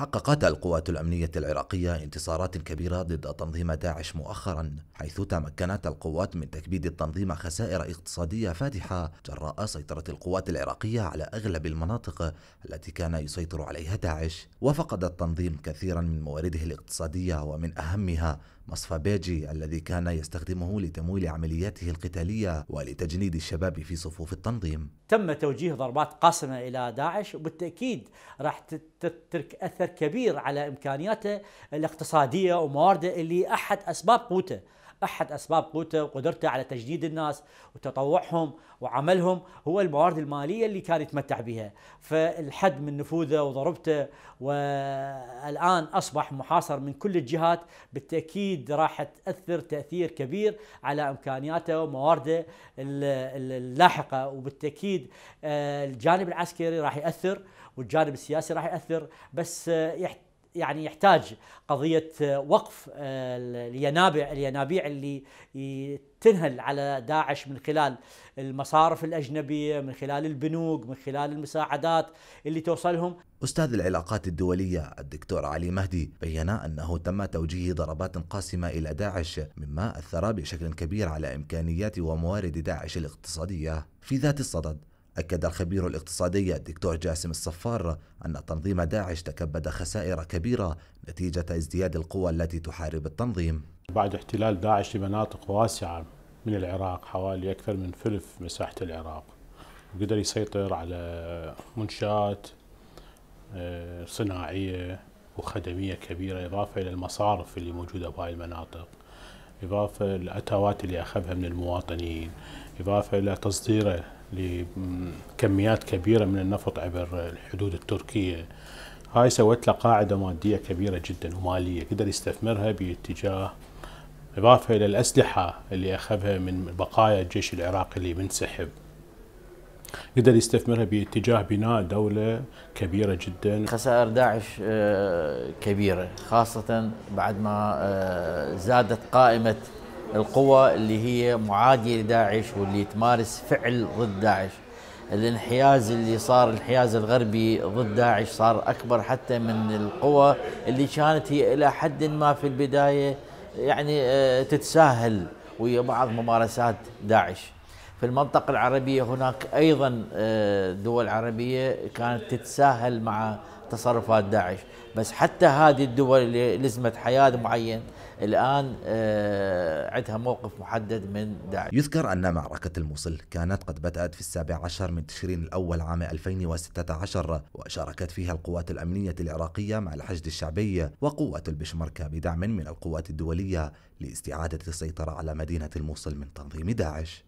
حققت القوات الأمنية العراقية انتصارات كبيرة ضد تنظيم داعش مؤخرا حيث تمكنت القوات من تكبيد التنظيم خسائر اقتصادية فادحة جراء سيطرة القوات العراقية على أغلب المناطق التي كان يسيطر عليها داعش وفقد التنظيم كثيرا من موارده الاقتصادية ومن أهمها مصفى بيجي الذي كان يستخدمه لتمويل عملياته القتالية ولتجنيد الشباب في صفوف التنظيم تم توجيه ضربات قاسمة إلى داعش وبالتأكيد راح تترك أثر كبير على إمكانياته الاقتصادية وموارده اللي أحد أسباب قوته احد اسباب قوته وقدرته على تجديد الناس وتطوعهم وعملهم هو الموارد الماليه اللي كان يتمتع بها، فالحد من نفوذه وضربته والان اصبح محاصر من كل الجهات بالتاكيد راح تاثر تاثير كبير على امكانياته وموارده اللاحقه وبالتاكيد آه، الجانب العسكري راح ياثر والجانب السياسي راح ياثر بس آه، يحتاج يعني يحتاج قضيه آه، وقف آه، الينابيع الينابيع اللي تنهل على داعش من خلال المصارف الاجنبيه من خلال البنوك من خلال المساعدات اللي توصلهم استاذ العلاقات الدوليه الدكتور علي مهدي بين انه تم توجيه ضربات قاسمه الى داعش مما اثر بشكل كبير على امكانيات وموارد داعش الاقتصاديه في ذات الصدد أكد الخبير الاقتصادي الدكتور جاسم الصفار أن تنظيم داعش تكبد خسائر كبيرة نتيجة ازدياد القوى التي تحارب التنظيم بعد احتلال داعش لمناطق واسعة من العراق حوالي أكثر من ثلث مساحة العراق وقدر يسيطر على منشآت آه، صناعية وخدمية كبيرة إضافة إلى المصارف اللي موجودة بهاي المناطق إضافة للأتوات اللي أخذها من المواطنين إضافة إلى تصديره لكميات كبيره من النفط عبر الحدود التركيه هاي سوت له قاعده ماديه كبيره جدا وماليه قدر يستثمرها باتجاه اضافه الى الاسلحه اللي اخذها من بقايا الجيش العراقي اللي منسحب قدر يستثمرها باتجاه بناء دولة كبيرة جدا خسائر داعش آه، كبيرة خاصة بعد ما آه، زادت قائمة القوى اللي هي معادية لداعش واللي تمارس فعل ضد داعش الانحياز اللي صار الانحياز الغربي ضد داعش صار أكبر حتى من القوى اللي كانت هي إلى حد ما في البداية يعني آه، تتساهل ويا بعض ممارسات داعش في المنطقة العربية هناك أيضا آه، دول عربية كانت تتساهل مع تصرفات داعش بس حتى هذه الدول اللي لزمت حياة معين الآن آه، عندها موقف محدد من داعش يذكر أن معركة الموصل كانت قد بدأت في السابع عشر من تشرين الأول عام 2016 وشاركت فيها القوات الأمنية العراقية مع الحشد الشعبي وقوات البشمركة بدعم من القوات الدولية لاستعادة السيطرة على مدينة الموصل من تنظيم داعش